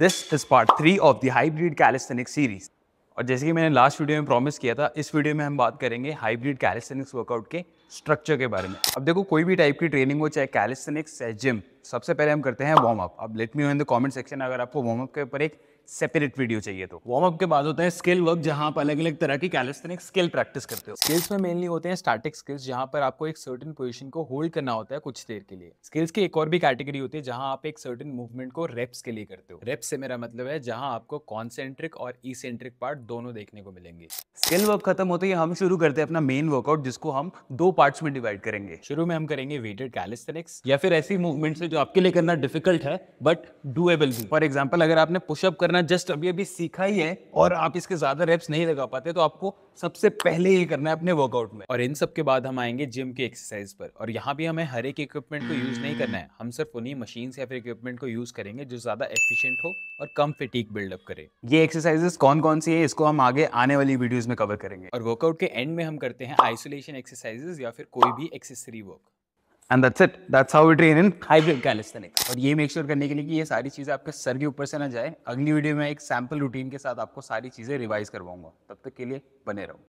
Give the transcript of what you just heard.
this is part three of the hybrid calisthenic series और जैसे कि मैंने लास्ट वीडियो में प्रॉमिस किया था इस वीडियो में हम बात करेंगे हाइब्रिड कैलिस्थेनिक्स वर्कआउट के स्ट्रक्चर के बारे में अब देखो कोई भी टाइप की ट्रेनिंग हो चाहे कैलिस्थेनिक्स चाहे जिम सबसे पहले हम करते हैं वार्म अप अब let me in the comment section अगर आपको वार्म अप के ऊपर एक सेपरेट वीडियो चाहिए तो वार्म अप के बाद होता है स्किल वर्क जहाँ आप अलग अलग तरह की कैलिस्थेनिक स्किल प्रैक्टिस करते हो स्किल्स में मेनली होते हैं स्टैटिक स्किल्स जहां पर आपको एक सर्टन पोजीशन को होल्ड करना होता है कुछ देर के लिए स्किल्स की एक और भी कैटेगरी होती है जहां आप एक सर्टन मूवमेंट को रेप्स के लिए करते हो रेप्स से मेरा मतलब है जहाँ आपको कॉन्सेंट्रिक और ईसेंट्रिक पार्ट दोनों देखने को मिलेंगे स्किल वर्क खत्म होते ही हम शुरू करते हैं अपना मेन वर्कआउट जिसको हम दो पार्ट्स में डिवाइड करेंगे शुरू में हम करेंगे वेटेड कैलिस्थेनिक्स या फिर ऐसी मूवमेंट्स जो आपके लिए करना डिफिकल्ट है बट डूएबल भी फॉर एग्जाम्पल अगर आपने पुशअप करना जस्ट अभी अभी सीखा ही है और आप इसके ज़्यादा रेप्स नहीं लगा पाते तो आपको सबसे पहले ये करना है अपने वर्कआउट में और इन सब के बाद हम आएंगे जिम के एक्सरसाइज पर और यहाँ भी हमें हर एक इक्विपमेंट को यूज़ नहीं करना है हम सिर्फ उन्हीं मशीन या फिर इक्विपमेंट को यूज़ करेंगे जो ज़्यादा एफिशियंट हो और कम फिटीक बिल्डअप करे ये एक्सरसाइजेस कौन कौन सी है इसको हम आगे आने वाली वीडियोज में कवर करेंगे और वर्कआउट के एंड में हम करते हैं आइसोलेशन एक्सरसाइजेस या फिर कोई भी accessory work and that's it that's how we train in hybrid calisthenics और ये मेक श्योर करने के लिए कि ये सारी चीज़ें आपके सर के ऊपर से ना जाए अगली वीडियो में एक सैम्पल रूटीन के साथ आपको सारी चीज़ें रिवाइज करवाऊंगा तब तक के लिए बने रहो